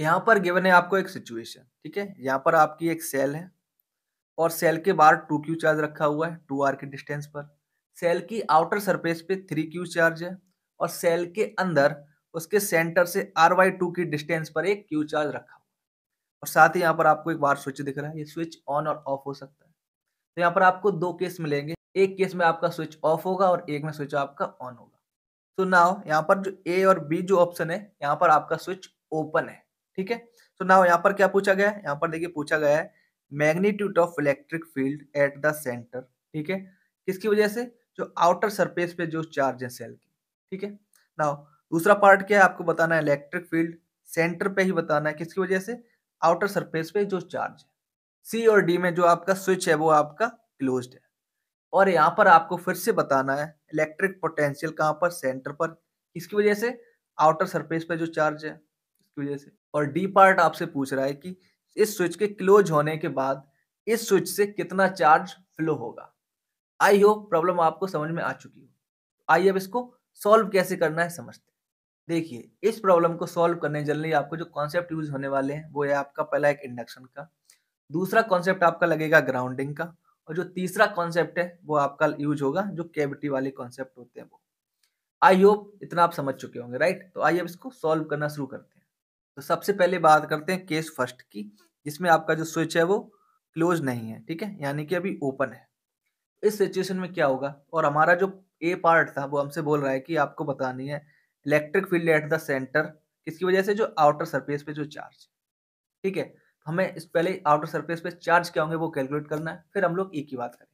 यहाँ पर गिवन है आपको एक सिचुएशन ठीक है यहाँ पर आपकी एक सेल है और सेल के बाहर टू क्यू चार्ज रखा हुआ है टू आर के डिस्टेंस पर सेल की आउटर सरफेस पे थ्री क्यू चार्ज है और सेल के अंदर उसके सेंटर से आर वाई टू की डिस्टेंस पर एक क्यू चार्ज रखा हुआ है और साथ ही यहाँ पर आपको एक बार स्विच दिख रहा है ये स्विच ऑन और ऑफ हो सकता है तो यहाँ पर आपको दो केस मिलेंगे एक केस में आपका स्विच ऑफ होगा और एक में स्विच आपका ऑन होगा तो नाव यहाँ पर जो ए और बी जो ऑप्शन है यहाँ पर आपका स्विच ओपन है ठीक है तो नाउ यहाँ पर क्या पूछा गया है यहाँ पर देखिए पूछा गया है magnitude of electric field at the centre ठीक है किसकी वजह से जो आउटर सरफेस पे जो चार्ज है सेल की ठीक है नाउ दूसरा पार्ट क्या है आपको बताना है इलेक्ट्रिक फील्ड सेंटर पे ही बताना है किसकी वजह से आउटर सरफेस पे जो चार्ज है सी और डी में जो आपका स्विच है वो आपका क्लोज है और यहाँ पर आपको फिर से बताना है इलेक्ट्रिक पोटेंशियल कहाँ पर सेंटर पर इसकी वजह से आउटर सरफेस पे जो चार्ज है की वजह से और डी पार्ट आपसे पूछ रहा है कि इस स्विच के क्लोज होने के बाद इस स्विच से कितना चार्ज फ्लो होगा आई होप प्रॉब्लम आपको समझ में आ चुकी हो आइए अब इसको सॉल्व कैसे करना है समझते देखिए इस प्रॉब्लम को सॉल्व करने जल्दी आपको जो कॉन्सेप्ट यूज होने वाले हैं वो है आपका पहला एक इंडक्शन का दूसरा कॉन्सेप्ट आपका लगेगा ग्राउंडिंग का और जो तीसरा कॉन्सेप्ट है वो आपका यूज होगा जो कैविटी वाले कॉन्सेप्ट होते हैं वो आई होप इतना आप समझ चुके होंगे राइट तो आइए अब इसको सॉल्व करना शुरू करते हैं तो सबसे पहले बात करते हैं केस फर्स्ट की जिसमें आपका जो स्विच है वो क्लोज नहीं है ठीक है यानी कि अभी ओपन है इस सिचुएशन में क्या होगा और हमारा जो ए पार्ट था वो हमसे बोल रहा है कि आपको बतानी है electric field at the centre किसकी वजह से जो आउटर सरफेस पे जो चार्ज ठीक है तो हमें इस पहले आउटर सरफेस पे चार्ज क्या होंगे वो कैलकुलेट करना है फिर हम लोग ए की बात करें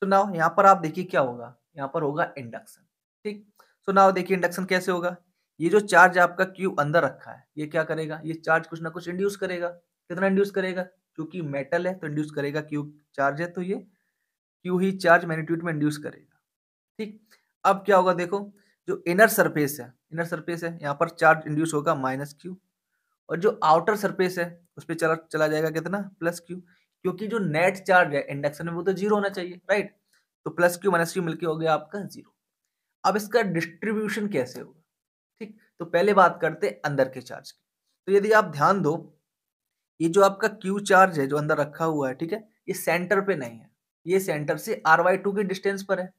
तो नाव यहाँ पर आप देखिए क्या होगा यहाँ पर होगा इंडक्शन ठीक सो तो नाव देखिए इंडक्शन कैसे होगा ये जो चार्ज आपका क्यू अंदर रखा है ये क्या करेगा ये चार्ज कुछ ना कुछ इंड्यूस करेगा कितना इंड्यूस करेगा क्योंकि मेटल है तो इंड्यूस करेगा क्यू चार्ज है तो ये क्यू ही चार्ज मैग्नीट्यूड में इंड्यूस करेगा ठीक अब क्या होगा देखो जो इनर सरफेस है इनर सरफेस है यहाँ पर चार्ज इंड्यूस होगा माइनस क्यू और जो आउटर सरफेस है उस पर चला चला जाएगा कितना प्लस क्यू क्योंकि जो नेट चार्ज है इंडक्शन में वो तो जीरो होना चाहिए राइट तो प्लस क्यू माइनस क्यू मिलकर हो गया आपका जीरो अब इसका डिस्ट्रीब्यूशन कैसे होगा तो पहले बात करते अंदर के चार्ज की तो यदि आप ध्यान दो ये जो आपका क्यू चार्ज है जो अंदर रखा हुआ है ठीक है ये सेंटर पे नहीं है ये सेंटर से आर वाई टू के डिस्टेंस पर है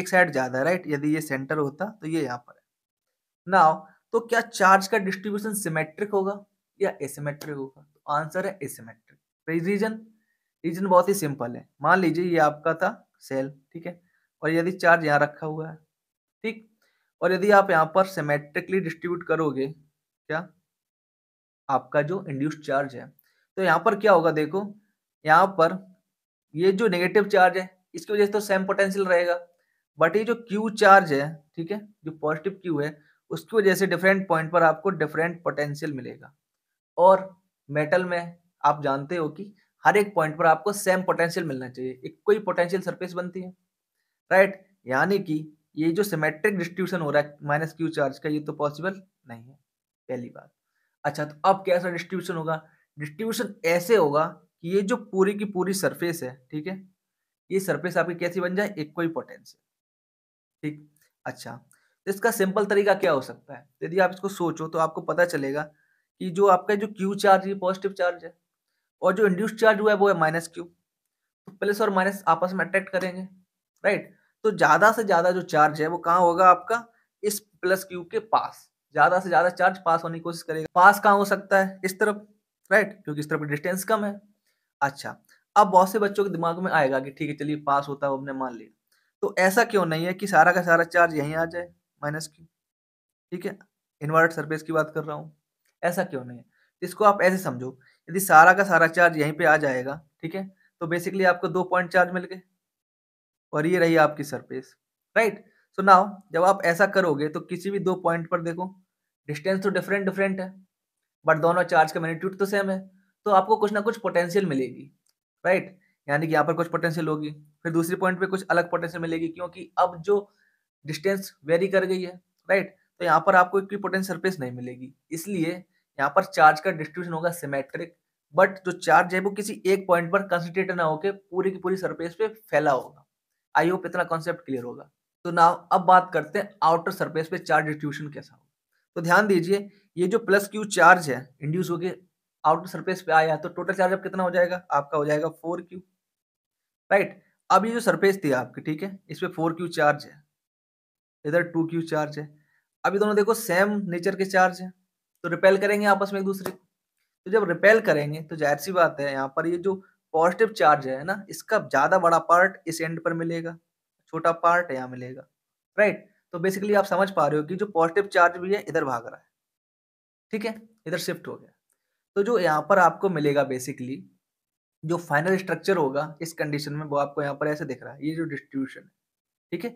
एक साइड ज्यादा राइट यदि ये सेंटर होता तो ये यहाँ पर है नाउ तो क्या चार्ज का डिस्ट्रीब्यूशन सिमेट्रिक होगा या एसिमेट्रिक होगा तो आंसर है एसिमेट्रिक रीजन रीजन बहुत ही सिंपल है मान लीजिए ये आपका था सेल ठीक है और यदि चार्ज यहाँ रखा हुआ है ठीक और यदि आप यहाँ पर सिमेट्रिकली डिस्ट्रीब्यूट करोगे क्या आपका जो इंड्यूस्ड चार्ज है तो यहाँ पर क्या होगा देखो यहाँ पर ये जो नेगेटिव चार्ज है इसकी वजह से तो सेम पोटेंशियल रहेगा बट ये जो क्यू चार्ज है ठीक है जो पॉजिटिव क्यू है उसकी वजह से डिफरेंट पॉइंट पर आपको डिफरेंट पोटेंशियल मिलेगा और मेटल में आप जानते हो कि हर एक पॉइंट पर आपको सेम पोटेंशियल मिलना चाहिए एक कोई पोटेंशियल सरफेस बनती है राइट यानी कि ये जो सिमेट्रिक डिस्ट्रीब्यूशन हो रहा है माइनस क्यू चार्ज का ये तो पॉसिबल नहीं है पहली बात अच्छा तो अब कैसा डिस्ट्रीब्यूशन होगा डिस्ट्रीब्यूशन ऐसे होगा कि ये जो पूरी की पूरी सरफेस है ठीक है ये सरफेस आपकी कैसी बन जाए एक कोई पोटेंशियल ठीक अच्छा तो इसका सिंपल तरीका क्या हो सकता है यदि आप इसको सोचो तो आपको पता चलेगा कि जो आपका जो क्यू चार्ज है पॉजिटिव चार्ज है और जो इंड्यूस चार्ज हुआ है वो है माइनस क्यू प्लस और माइनस आपस में अट्रैक्ट करेंगे राइट right? तो ज़्यादा से ज़्यादा जो चार्ज है वो कहाँ होगा आपका इस प्लस क्यू के पास ज़्यादा से ज़्यादा चार्ज पास होने की कोशिश करेगा पास कहाँ हो सकता है इस तरफ राइट क्योंकि इस तरफ डिस्टेंस कम है अच्छा अब बहुत से बच्चों के दिमाग में आएगा कि ठीक है चलिए पास होता है हमने मान लिया तो ऐसा क्यों नहीं है कि सारा का सारा चार्ज यहीं आ जाए माइनस क्यू ठीक है इन्वर्ट सरफेस की बात कर रहा हूँ ऐसा क्यों नहीं है इसको आप ऐसे समझो यदि सारा का सारा चार्ज यहीं पे आ जाएगा ठीक है तो बेसिकली आपको दो पॉइंट चार्ज मिल गए और ये रही आपकी सरफेस राइट सो नाउ जब आप ऐसा करोगे तो किसी भी दो पॉइंट पर देखो डिस्टेंस तो डिफरेंट डिफरेंट है बट दोनों चार्ज का मैग्नीट्यूड तो सेम है तो आपको कुछ ना कुछ पोटेंशियल मिलेगी राइट यानी कि यहाँ पर कुछ पोटेंशियल होगी फिर दूसरी पॉइंट पे कुछ अलग पोटेंशियल मिलेगी क्योंकि अब जो डिस्टेंस वेरी कर गई है राइट तो यहाँ पर आपको इक्वी पोटेंशियल सरफेस नहीं मिलेगी इसलिए यहाँ पर चार्ज का डिस्ट्रीब्यूशन होगा सिमेट्रिक बट जो चार्ज है वो किसी एक पॉइंट पर कंसनट्रेट ना होकर पूरी की पूरी सरफेस पे फैला होगा आई होप इतना कॉन्सेप्ट क्लियर होगा तो ना अब बात करते हैं आउटर सरफेस पे चार्ज डिस्ट्रीब्यूशन कैसा हो तो ध्यान दीजिए ये जो प्लस क्यू चार्ज है इंड्यूस होकर आउटर सरफेस पे आया तो टोटल चार्ज अब कितना हो जाएगा आपका हो जाएगा फोर क्यू राइट अब ये जो सरफेस थी आपकी ठीक है इस पर फोर क्यू चार्ज है इधर टू क्यू चार्ज है अभी दोनों देखो सेम नेचर के चार्ज है तो रिपेल करेंगे आपस में एक दूसरे को तो जब रिपेल करेंगे तो जाहिर सी बात है यहाँ पर ये जो पॉजिटिव चार्ज है ना इसका ज़्यादा बड़ा पार्ट इस एंड पर मिलेगा छोटा पार्ट यहाँ मिलेगा राइट तो बेसिकली आप समझ पा रहे हो कि जो पॉजिटिव चार्ज भी है इधर भाग रहा है ठीक है इधर शिफ्ट हो गया तो जो यहाँ पर आपको मिलेगा बेसिकली जो फाइनल स्ट्रक्चर होगा इस कंडीशन में वो आपको यहाँ पर ऐसे दिख रहा है ये जो डिस्ट्रीब्यूशन है ठीक है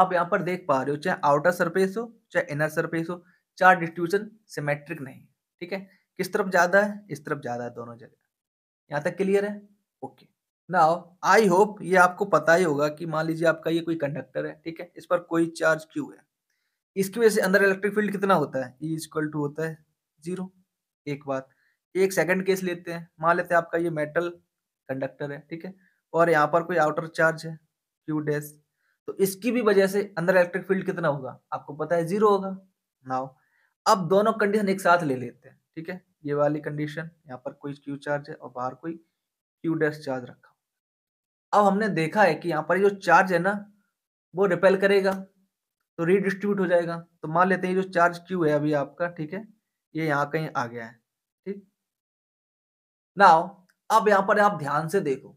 आप यहाँ पर देख पा रहे हो चाहे आउटर सरफेस हो चाहे इनर सरफेस हो चार डिस्ट्रीब्यूशन सिमेट्रिक नहीं ठीक है किस तरफ ज़्यादा है इस तरफ ज़्यादा है दोनों जगह यहाँ तक क्लियर है ओके नाउ आई होप ये आपको पता ही होगा कि मान लीजिए आपका ये कोई कंडक्टर है ठीक है इस पर कोई चार्ज क्यू है इसकी वजह से अंदर इलेक्ट्रिक फील्ड कितना होता है ई इक्वल टू होता है जीरो एक बात एक सेकंड केस लेते हैं मान लेते हैं आपका ये मेटल कंडक्टर है ठीक है और यहाँ पर कोई आउटर चार्ज है क्यू डेस तो इसकी भी वजह से अंदर इलेक्ट्रिक फील्ड कितना होगा आपको पता है जीरो होगा नाउ अब दोनों कंडीशन एक साथ ले लेते हैं ठीक है ये वाली कंडीशन यहाँ पर कोई क्यू चार्ज है और बाहर कोई क्यू डैश चार्ज रखा अब हमने देखा है कि यहाँ पर जो चार्ज है ना वो रिपेल करेगा तो रीडिस्ट्रीब्यूट हो जाएगा तो मान लेते हैं जो चार्ज क्यू है अभी आपका ठीक है ये यह यहाँ कहीं आ गया है ठीक ना अब यहाँ पर आप ध्यान से देखो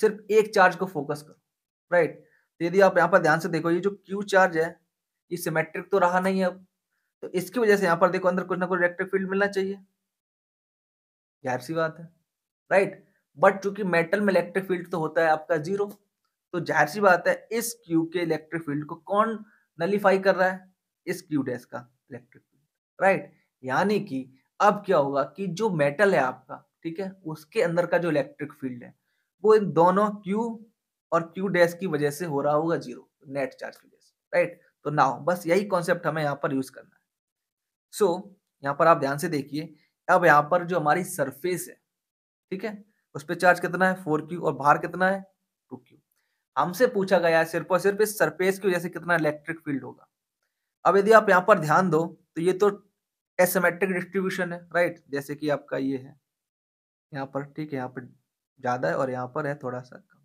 सिर्फ एक चार्ज को फोकस करो राइट तो यदि आप यहाँ पर ध्यान से देखो ये जो क्यू चार्ज है ये सिमेट्रिक तो रहा नहीं है अब तो इसकी वजह से यहाँ पर देखो अंदर कुछ ना कुछ इलेक्ट्रिक फील्ड मिलना चाहिए जाहिर सी बात है राइट right? बट चूंकि मेटल में इलेक्ट्रिक फील्ड तो होता है आपका जीरो तो जाहिर सी बात है इस क्यू के इलेक्ट्रिक फील्ड को कौन नलीफाई कर रहा है इस क्यू डैश का इलेक्ट्रिक फील्ड राइट यानी कि अब क्या होगा कि जो मेटल है आपका ठीक है उसके अंदर का जो इलेक्ट्रिक फील्ड है वो इन दोनों क्यू और क्यू डैश की वजह से हो रहा होगा जीरो नेट चार्ज की वजह से राइट तो नाउ बस यही कॉन्सेप्ट हमें यहाँ पर यूज करना है सो so, यहाँ पर आप ध्यान से देखिए अब यहाँ पर जो हमारी सरफेस है ठीक है उस पर चार्ज कितना है फोर क्यू और बाहर कितना है टू क्यू हमसे पूछा गया है सिर्फ और सिर्फ इस सरफेस की वजह से कितना इलेक्ट्रिक फील्ड होगा अब यदि आप यहाँ पर ध्यान दो तो ये तो एसमेट्रिक डिस्ट्रीब्यूशन है राइट जैसे कि आपका ये है यहाँ पर ठीक है यहाँ पर ज़्यादा है और यहाँ पर है थोड़ा सा कम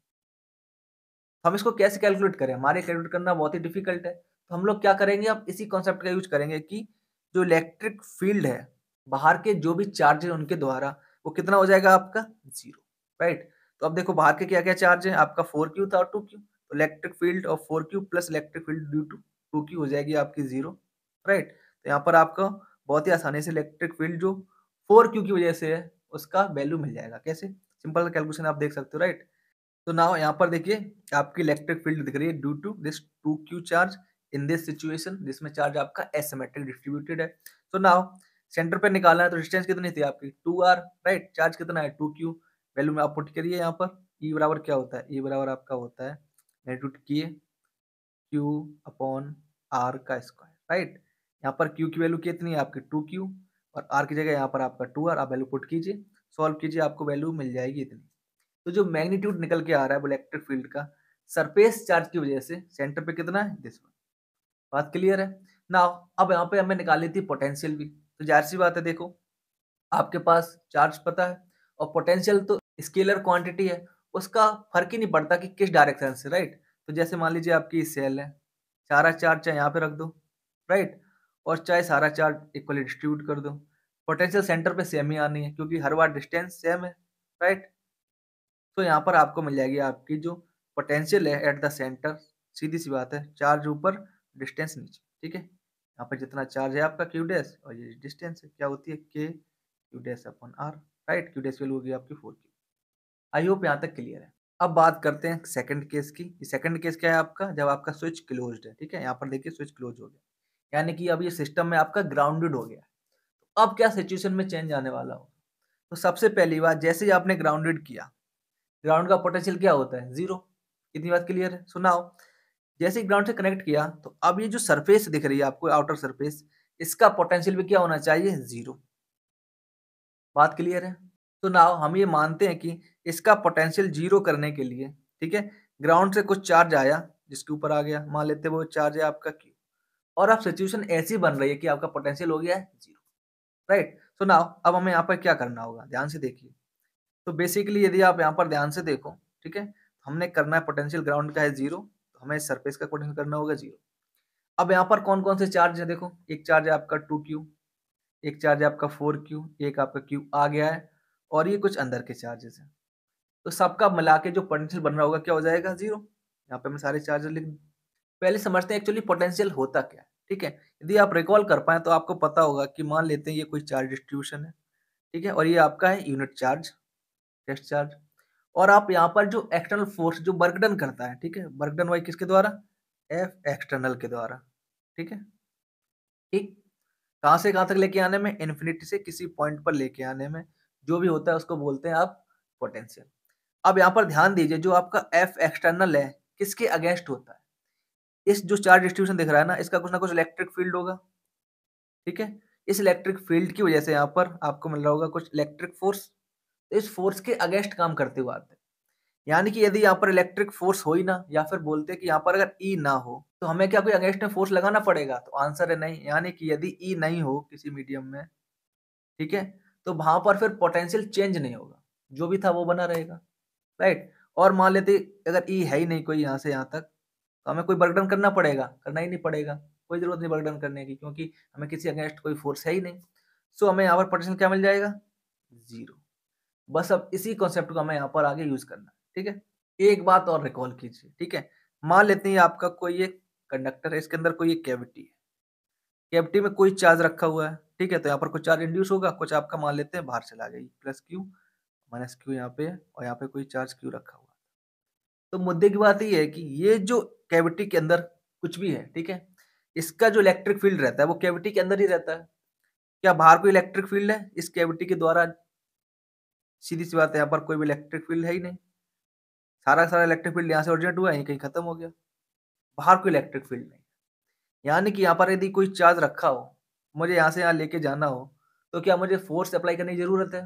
हम इसको कैसे कैलकुलेट करें हमारे कैलकुलेट करना बहुत ही डिफिकल्ट है तो हम लोग क्या करेंगे आप इसी कॉन्सेप्ट का यूज करेंगे कि जो इलेक्ट्रिक फील्ड है बाहर के जो भी चार्जेस उनके द्वारा वो कितना हो जाएगा आपका जीरो राइट तो अब देखो बाहर के क्या क्या चार्ज है आपका फोर क्यू था और टू क्यू तो इलेक्ट्रिक फील्ड और four Q plus electric field due to two Q हो जाएगी आपकी जीरो राइट तो यहाँ पर आपका बहुत ही आसानी से इलेक्ट्रिक फील्ड जो फोर क्यू की वजह से है उसका वैल्यू मिल जाएगा कैसे सिंपल कैलकुलेशन आप देख सकते हो राइट तो ना यहाँ पर देखिए आपकी इलेक्ट्रिक फील्ड दिख रही है due to this two Q charge in this situation जिसमें चार्ज आपका एसमेट्रिक डिस्ट्रीब्यूटेड है तो ना सेंटर पे निकालना है तो डिस्टेंस कितनी थी आपकी टू आर राइट चार्ज कितना है टू क्यू वैल्यू में आप पुट करिए यहाँ पर ई e बराबर क्या होता है ई e बराबर आपका होता है नेटवर्क किए क्यू अपॉन आर का स्क्वायर राइट यहाँ पर क्यू की वैल्यू कितनी है आपकी टू क्यू और आर की जगह यहाँ पर आपका टू आर आप वैल्यू पुट कीजिए सॉल्व कीजिए आपको वैल्यू मिल जाएगी इतनी तो जो मैग्नीट्यूड निकल के आ रहा है वो इलेक्ट्रिक फील्ड का सरफेस चार्ज की वजह से सेंटर पे कितना है दिस बात क्लियर है ना अब यहाँ पे हमें निकाली थी पोटेंशियल भी तो जाहिर सी बात है देखो आपके पास चार्ज पता है और पोटेंशियल तो स्केलर क्वांटिटी है उसका फर्क ही नहीं पड़ता कि किस डायरेक्शन से राइट तो जैसे मान लीजिए आपकी सेल है सारा चार्ज चाहे यहाँ पे रख दो राइट और चाहे सारा चार्ज इक्वली डिस्ट्रीब्यूट कर दो पोटेंशियल सेंटर पे सेम ही आनी है क्योंकि हर बार डिस्टेंस सेम है राइट तो यहाँ पर आपको मिल जाएगी आपकी जो पोटेंशियल है एट द सेंटर सीधी सी बात है चार्ज ऊपर डिस्टेंस नीचे ठीक है यहाँ पर जितना चार्ज है आपका क्यू डैश और ये डिस्टेंस है क्या होती है K Q dash upon R right Q dash value होगी आपकी फोर की आई होप यहाँ तक क्लियर है अब बात करते हैं सेकंड केस की ये सेकंड केस क्या है आपका जब आपका स्विच क्लोज है ठीक है यहाँ पर देखिए स्विच क्लोज हो गया यानी कि अब ये सिस्टम में आपका ग्राउंडेड हो गया तो अब क्या सिचुएशन में चेंज आने वाला हो तो सबसे पहली बात जैसे ही आपने ग्राउंडेड किया ग्राउंड का पोटेंशियल क्या होता है जीरो कितनी बात क्लियर है सुनाओ जैसे ही ग्राउंड से कनेक्ट किया तो अब ये जो सरफेस दिख रही है आपको आउटर सरफेस इसका पोटेंशियल भी क्या होना चाहिए जीरो बात क्लियर है तो नाव हम ये मानते हैं कि इसका पोटेंशियल जीरो करने के लिए ठीक है ग्राउंड से कुछ चार्ज आया जिसके ऊपर आ गया मान लेते वो चार्ज है आपका क्यू और अब सिचुएशन ऐसी बन रही है कि आपका पोटेंशियल हो गया है जीरो राइट सो नाव अब हमें यहाँ पर क्या करना होगा ध्यान से देखिए तो बेसिकली यदि आप यहाँ पर ध्यान से देखो ठीक है हमने करना है पोटेंशियल ग्राउंड का है जीरो हमें सरफेस का कोऑर्डिनेट करना होगा जीरो अब यहाँ पर कौन कौन से चार्ज है देखो एक चार्ज है आपका टू क्यू एक चार्ज है आपका फोर क्यू एक आपका क्यू आ गया है और ये कुछ अंदर के चार्जेस हैं तो सबका मिला के जो पोटेंशियल बन रहा होगा क्या हो जाएगा जीरो यहाँ पे मैं सारे चार्जेस लिख दूँ पहले समझते हैं एक्चुअली पोटेंशियल होता क्या है ठीक है यदि आप रिकॉल कर पाए तो आपको पता होगा कि मान लेते हैं ये कोई चार्ज डिस्ट्रीब्यूशन है ठीक है और ये आपका है यूनिट चार्ज टेस्ट चार्ज और आप यहाँ पर जो एक्सटर्नल फोर्स जो बर्कडन करता है ठीक है बर्कडन वाई किसके द्वारा एफ एक्सटर्नल के द्वारा ठीक है ठीक कहाँ से कहाँ तक लेके आने में इन्फिनिटी से किसी पॉइंट पर लेके आने में जो भी होता है उसको बोलते हैं आप पोटेंशियल अब यहाँ पर ध्यान दीजिए जो आपका एफ एक्सटर्नल है किसके अगेंस्ट होता है इस जो चार्ज डिस्ट्रीब्यूशन दिख रहा है ना इसका कुछ ना कुछ इलेक्ट्रिक फील्ड होगा ठीक है इस इलेक्ट्रिक फील्ड की वजह से यहाँ पर आपको मिल रहा होगा कुछ इलेक्ट्रिक फोर्स तो इस फोर्स के अगेंस्ट काम करते हुए आते हैं यानी कि यदि यहाँ पर इलेक्ट्रिक फोर्स हो ही ना या फिर बोलते हैं कि यहाँ पर अगर ई e ना हो तो हमें क्या कोई अगेंस्ट में फोर्स लगाना पड़ेगा तो आंसर है नहीं यानी कि यदि ई e नहीं हो किसी मीडियम में ठीक है तो वहां पर फिर पोटेंशियल चेंज नहीं होगा जो भी था वो बना रहेगा राइट और मान लेते अगर ई e है ही नहीं कोई यहाँ से यहाँ तक तो हमें कोई बर्गडन करना पड़ेगा करना ही नहीं पड़ेगा कोई जरूरत नहीं बर्गडन करने की क्योंकि हमें किसी अगेंस्ट कोई फोर्स है ही नहीं सो हमें यहाँ पर पोटेंशियल क्या मिल जाएगा जीरो बस अब इसी कॉन्सेप्ट को हमें यहाँ पर आगे यूज करना ठीक है एक बात और रिकॉल कीजिए ठीक है मान लेते हैं आपका कोई एक कंडक्टर है इसके अंदर कोई एक कैविटी है कैविटी में कोई चार्ज रखा हुआ है ठीक है तो यहाँ पर कुछ चार्ज इंड्यूस होगा कुछ आपका मान लेते हैं बाहर चला जाइए प्लस क्यू माइनस क्यू यहाँ पे और यहाँ पे कोई चार्ज क्यू रखा हुआ तो मुद्दे की बात ये है कि ये जो कैविटी के अंदर कुछ भी है ठीक है इसका जो इलेक्ट्रिक फील्ड रहता है वो कैविटी के अंदर ही रहता है क्या बाहर कोई इलेक्ट्रिक फील्ड है इस कैविटी के द्वारा सीधी सी बात है यहाँ पर कोई भी इलेक्ट्रिक फील्ड है ही नहीं सारा सारा इलेक्ट्रिक फील्ड यहाँ से ओरिजिनेट हुआ यहीं कहीं खत्म हो गया बाहर कोई इलेक्ट्रिक फील्ड नहीं यानी कि यहाँ पर यदि कोई चार्ज रखा हो मुझे यहाँ से यहाँ लेके जाना हो तो क्या मुझे फोर्स अप्लाई करने की जरूरत है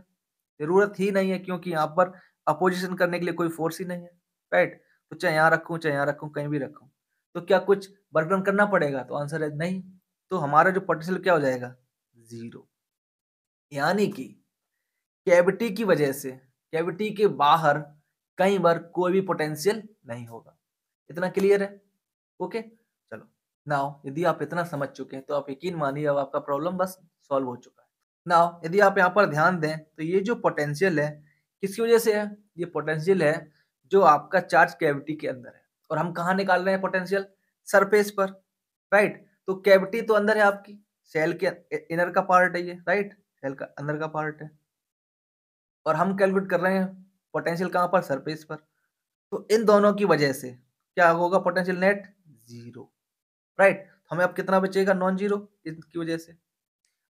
जरूरत ही नहीं है क्योंकि यहाँ पर अपोजिशन करने के लिए कोई फोर्स ही नहीं है राइट तो चाहे यहाँ रखूँ चाहे यहाँ रखूँ कहीं भी रखूँ तो क्या कुछ वर्कडाउन करना पड़ेगा तो आंसर है नहीं तो हमारा जो पोटेंशियल क्या हो जाएगा जीरो यानी कि कैविटी की वजह से कैविटी के बाहर कई बार कोई भी पोटेंशियल नहीं होगा इतना क्लियर है ओके चलो नाउ यदि आप इतना समझ चुके हैं तो आप यकीन मानिए अब आपका प्रॉब्लम बस सॉल्व हो चुका है नाउ यदि आप यहाँ पर ध्यान दें तो ये जो पोटेंशियल है किसकी वजह से है ये पोटेंशियल है जो आपका चार्ज कैविटी के अंदर है और हम कहाँ निकाल रहे हैं पोटेंशियल सरफेस पर राइट तो कैविटी तो अंदर है आपकी सेल के इनर का पार्ट है ये राइट सेल का अंदर का पार्ट है और हम कैलकुलेट कर रहे हैं पोटेंशियल कहाँ पर सरफेस पर तो इन दोनों की वजह से क्या होगा पोटेंशियल नेट जीरो राइट हमें अब कितना बचेगा नॉन जीरो इसकी वजह से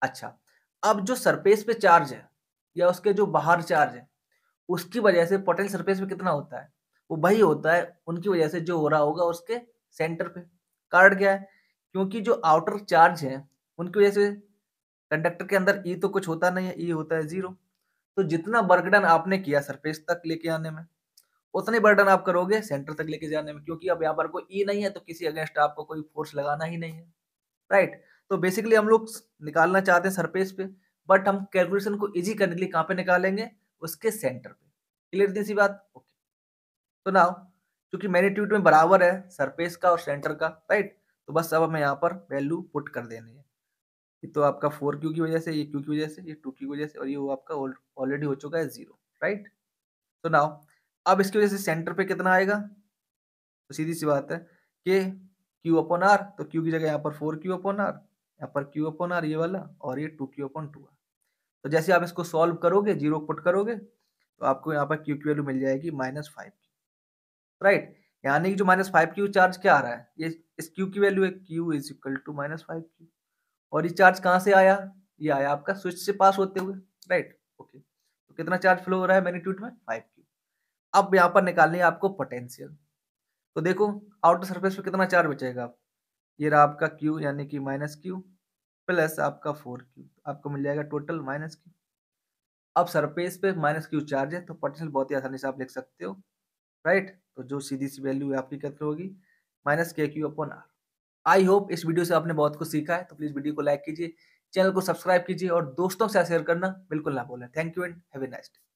अच्छा अब जो सरफेस पे चार्ज है या उसके जो बाहर चार्ज है उसकी वजह से पोटेंशियल सरफेस पे कितना होता है वो वही होता है उनकी वजह से जो हो रहा होगा उसके सेंटर पे कारण क्या है क्योंकि जो आउटर चार्ज है उनकी वजह से कंडक्टर के अंदर ई e तो कुछ होता नहीं है ई e होता है जीरो तो जितना बर्डन आपने किया सरफेस तक लेके आने में उतने बर्डन आप करोगे सेंटर तक लेके जाने में क्योंकि अब यहाँ पर कोई ई e नहीं है तो किसी अगेंस्ट आपको कोई फोर्स लगाना ही नहीं है राइट तो बेसिकली हम लोग निकालना चाहते हैं सरफेस पे बट हम कैलकुलेशन को इजी करने के लिए कहाँ पे निकालेंगे उसके सेंटर पे क्लियर इतनी सी बात ओके तो ना क्योंकि मैग्नीट्यूड में बराबर है सरफेस का और सेंटर का राइट तो बस अब हमें यहाँ पर वैल्यू पुट कर देनी है तो आपका फोर क्यू की वजह से ये क्यू की वजह से ये टू की वजह से और ये वो आपका ऑलरेडी हो चुका है जीरो राइट तो नाउ अब इसकी वजह से सेंटर पे कितना आएगा तो सीधी सी बात है कि क्यू अपन आर तो क्यू की जगह यहाँ पर फोर क्यू अपन आर यहाँ पर क्यू अपन आर ये वाला और ये two Q upon two R तो जैसे आप इसको सॉल्व करोगे जीरो पुट करोगे तो आपको यहाँ पर क्यू की वैल्यू मिल जाएगी माइनस फाइव की राइट यानी कि जो माइनस फाइव क्यू चार्ज क्या आ रहा है ये इस क्यू की वैल्यू है Q is equal to minus five Q और ये चार्ज कहाँ से आया ये आया आपका स्विच से पास होते हुए राइट ओके तो कितना चार्ज फ्लो हो रहा है मैग्नीट्यूड में फाइव क्यू अब यहाँ पर निकालनी है आपको पोटेंशियल तो देखो आउटर सरफेस पे कितना चार्ज बचेगा आप ये रहा आपका क्यू यानी कि माइनस क्यू प्लस आपका फोर क्यू आपको मिल जाएगा टोटल माइनस क्यू अब सरफेस पे माइनस क्यू चार्ज है तो पोटेंशियल बहुत ही आसानी से आप लिख सकते हो राइट तो जो सीधी सी वैल्यू आपकी कैसे होगी minus K Q upon R I hope इस वीडियो से आपने बहुत कुछ सीखा है तो प्लीज वीडियो को लाइक कीजिए चैनल को सब्सक्राइब कीजिए और दोस्तों से शेयर करना बिल्कुल ना बोले thank you and have a nice day